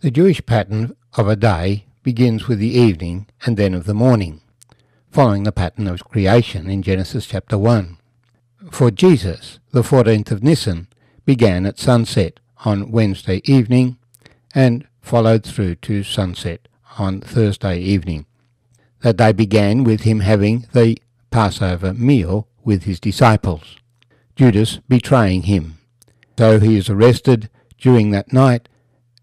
The Jewish pattern of a day begins with the evening and then of the morning, following the pattern of creation in Genesis chapter 1. For Jesus, the 14th of Nisan began at sunset on Wednesday evening and followed through to sunset on Thursday evening. That day began with him having the Passover meal with his disciples, Judas betraying him. So he is arrested during that night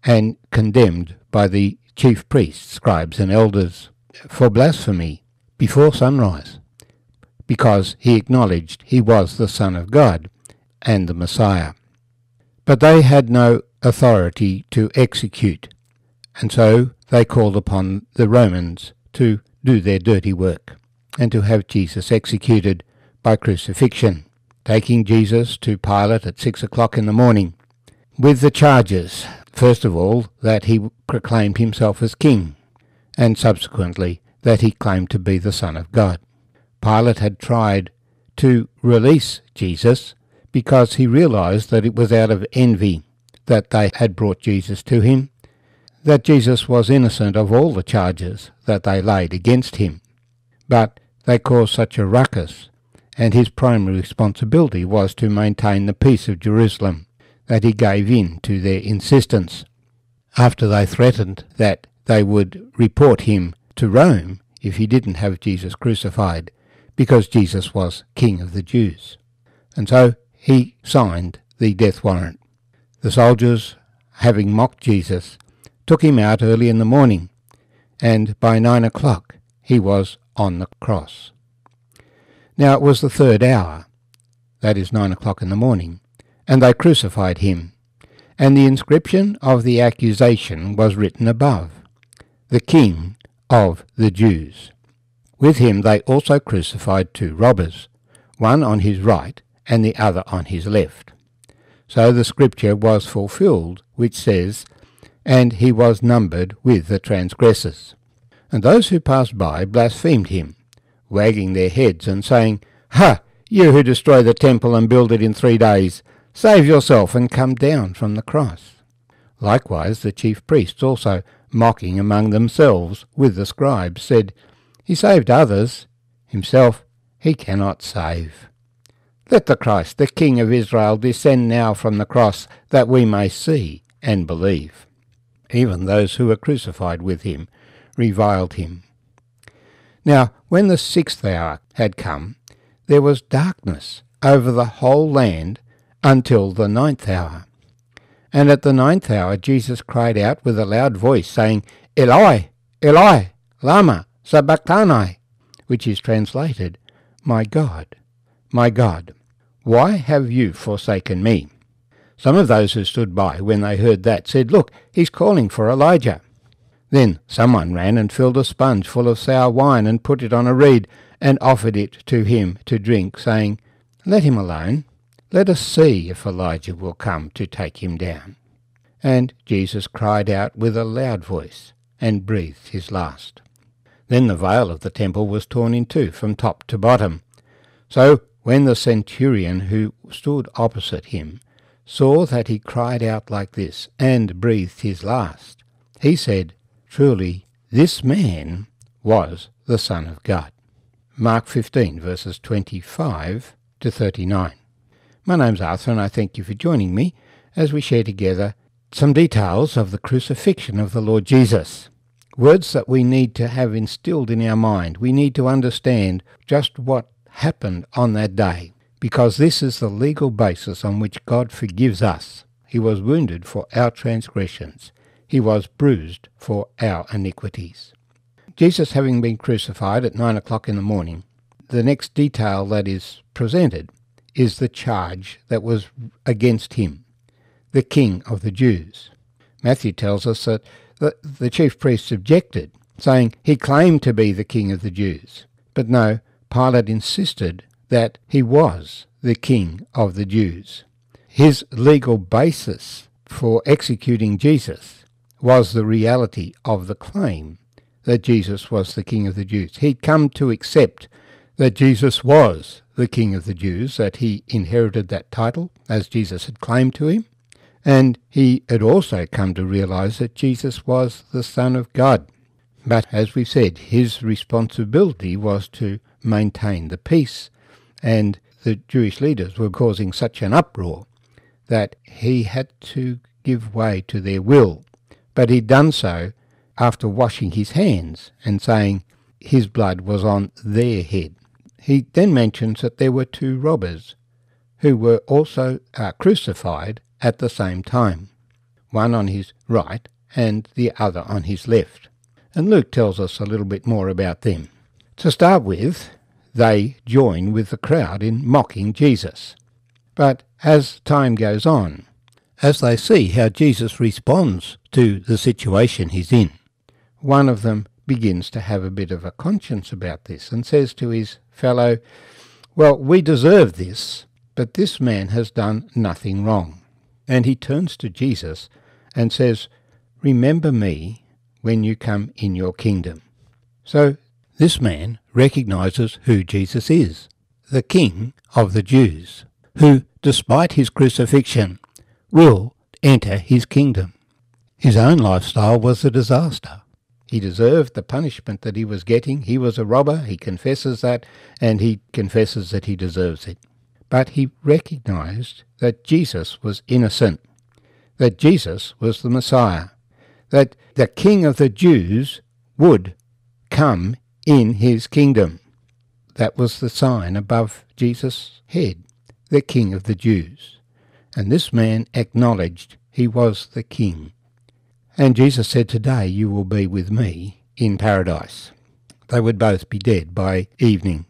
and condemned by the chief priests, scribes, and elders for blasphemy before sunrise, because he acknowledged he was the Son of God and the Messiah. But they had no authority to execute, and so they called upon the Romans to do their dirty work and to have Jesus executed by crucifixion, taking Jesus to Pilate at six o'clock in the morning with the charges First of all, that he proclaimed himself as king, and subsequently that he claimed to be the Son of God. Pilate had tried to release Jesus because he realized that it was out of envy that they had brought Jesus to him, that Jesus was innocent of all the charges that they laid against him. But they caused such a ruckus, and his primary responsibility was to maintain the peace of Jerusalem that he gave in to their insistence. After they threatened that they would report him to Rome if he didn't have Jesus crucified, because Jesus was King of the Jews. And so he signed the death warrant. The soldiers, having mocked Jesus, took him out early in the morning, and by nine o'clock he was on the cross. Now it was the third hour, that is nine o'clock in the morning, and they crucified him. And the inscription of the accusation was written above, The King of the Jews. With him they also crucified two robbers, one on his right and the other on his left. So the scripture was fulfilled, which says, And he was numbered with the transgressors. And those who passed by blasphemed him, wagging their heads and saying, Ha! You who destroy the temple and build it in three days, Save yourself and come down from the cross. Likewise, the chief priests also, mocking among themselves with the scribes, said, He saved others, himself he cannot save. Let the Christ, the King of Israel, descend now from the cross, that we may see and believe. Even those who were crucified with him reviled him. Now, when the sixth hour had come, there was darkness over the whole land until the ninth hour. And at the ninth hour Jesus cried out with a loud voice, saying, Eloi, Eloi, lama sabachthani, which is translated, My God, my God, why have you forsaken me? Some of those who stood by when they heard that said, Look, he's calling for Elijah. Then someone ran and filled a sponge full of sour wine and put it on a reed and offered it to him to drink, saying, Let him alone. Let us see if Elijah will come to take him down. And Jesus cried out with a loud voice, and breathed his last. Then the veil of the temple was torn in two from top to bottom. So when the centurion who stood opposite him saw that he cried out like this and breathed his last, he said, Truly, this man was the Son of God. Mark 15, verses 25 to 39. My name's Arthur, and I thank you for joining me as we share together some details of the crucifixion of the Lord Jesus. Words that we need to have instilled in our mind. We need to understand just what happened on that day, because this is the legal basis on which God forgives us. He was wounded for our transgressions. He was bruised for our iniquities. Jesus having been crucified at nine o'clock in the morning, the next detail that is presented is the charge that was against him, the king of the Jews. Matthew tells us that the, the chief priests objected, saying he claimed to be the king of the Jews. But no, Pilate insisted that he was the king of the Jews. His legal basis for executing Jesus was the reality of the claim that Jesus was the king of the Jews. He'd come to accept that Jesus was the King of the Jews, that he inherited that title as Jesus had claimed to him, and he had also come to realize that Jesus was the Son of God. But as we said, his responsibility was to maintain the peace, and the Jewish leaders were causing such an uproar that he had to give way to their will. But he'd done so after washing his hands and saying his blood was on their head. He then mentions that there were two robbers who were also uh, crucified at the same time, one on his right and the other on his left. And Luke tells us a little bit more about them. To start with, they join with the crowd in mocking Jesus. But as time goes on, as they see how Jesus responds to the situation he's in, one of them begins to have a bit of a conscience about this and says to his fellow, Well, we deserve this, but this man has done nothing wrong. And he turns to Jesus and says, Remember me when you come in your kingdom. So this man recognizes who Jesus is, the King of the Jews, who, despite his crucifixion, will enter his kingdom. His own lifestyle was a disaster. He deserved the punishment that he was getting. He was a robber. He confesses that, and he confesses that he deserves it. But he recognized that Jesus was innocent, that Jesus was the Messiah, that the King of the Jews would come in his kingdom. That was the sign above Jesus' head, the King of the Jews. And this man acknowledged he was the King and Jesus said, Today you will be with me in paradise. They would both be dead by evening,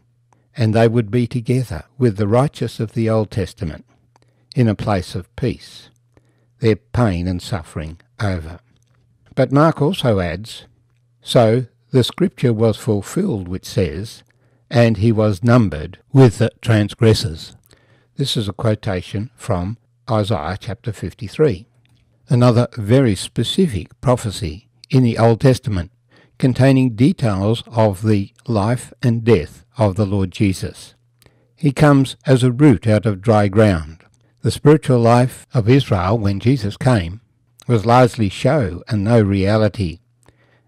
and they would be together with the righteous of the Old Testament in a place of peace, their pain and suffering over. But Mark also adds, So the scripture was fulfilled which says, And he was numbered with the transgressors. This is a quotation from Isaiah chapter 53 another very specific prophecy in the Old Testament containing details of the life and death of the Lord Jesus. He comes as a root out of dry ground. The spiritual life of Israel when Jesus came was largely show and no reality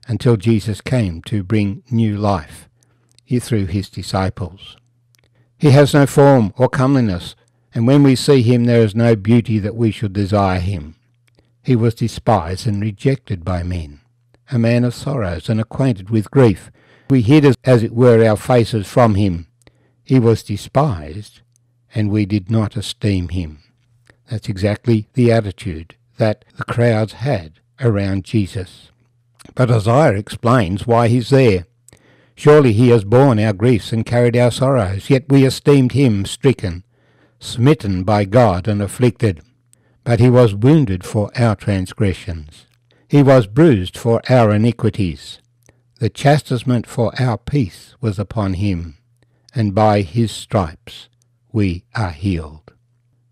until Jesus came to bring new life through his disciples. He has no form or comeliness, and when we see him there is no beauty that we should desire him. He was despised and rejected by men, a man of sorrows and acquainted with grief. We hid, as it were, our faces from him. He was despised, and we did not esteem him. That's exactly the attitude that the crowds had around Jesus. But Isaiah explains why he's there. Surely he has borne our griefs and carried our sorrows, yet we esteemed him stricken, smitten by God and afflicted but he was wounded for our transgressions. He was bruised for our iniquities. The chastisement for our peace was upon him, and by his stripes we are healed.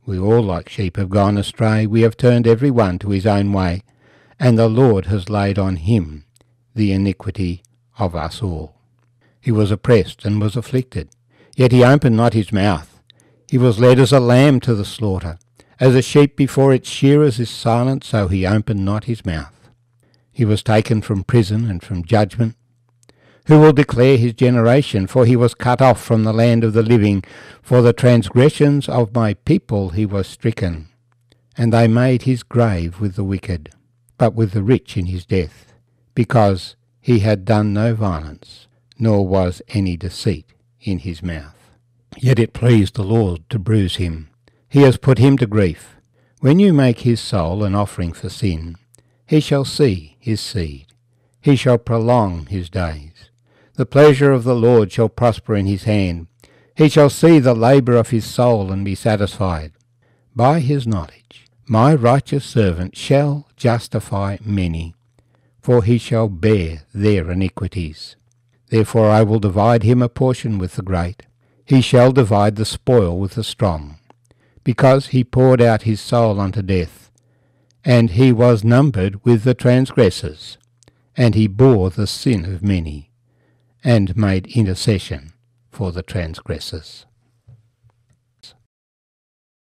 We all like sheep have gone astray, we have turned every one to his own way, and the Lord has laid on him the iniquity of us all. He was oppressed and was afflicted, yet he opened not his mouth. He was led as a lamb to the slaughter, as a sheep before its shearers is silent, so he opened not his mouth. He was taken from prison and from judgment. Who will declare his generation? For he was cut off from the land of the living. For the transgressions of my people he was stricken. And they made his grave with the wicked, but with the rich in his death, because he had done no violence, nor was any deceit in his mouth. Yet it pleased the Lord to bruise him. He has put him to grief. When you make his soul an offering for sin, he shall see his seed. He shall prolong his days. The pleasure of the Lord shall prosper in his hand. He shall see the labour of his soul and be satisfied. By his knowledge, my righteous servant shall justify many, for he shall bear their iniquities. Therefore I will divide him a portion with the great. He shall divide the spoil with the strong because he poured out his soul unto death. And he was numbered with the transgressors, and he bore the sin of many, and made intercession for the transgressors.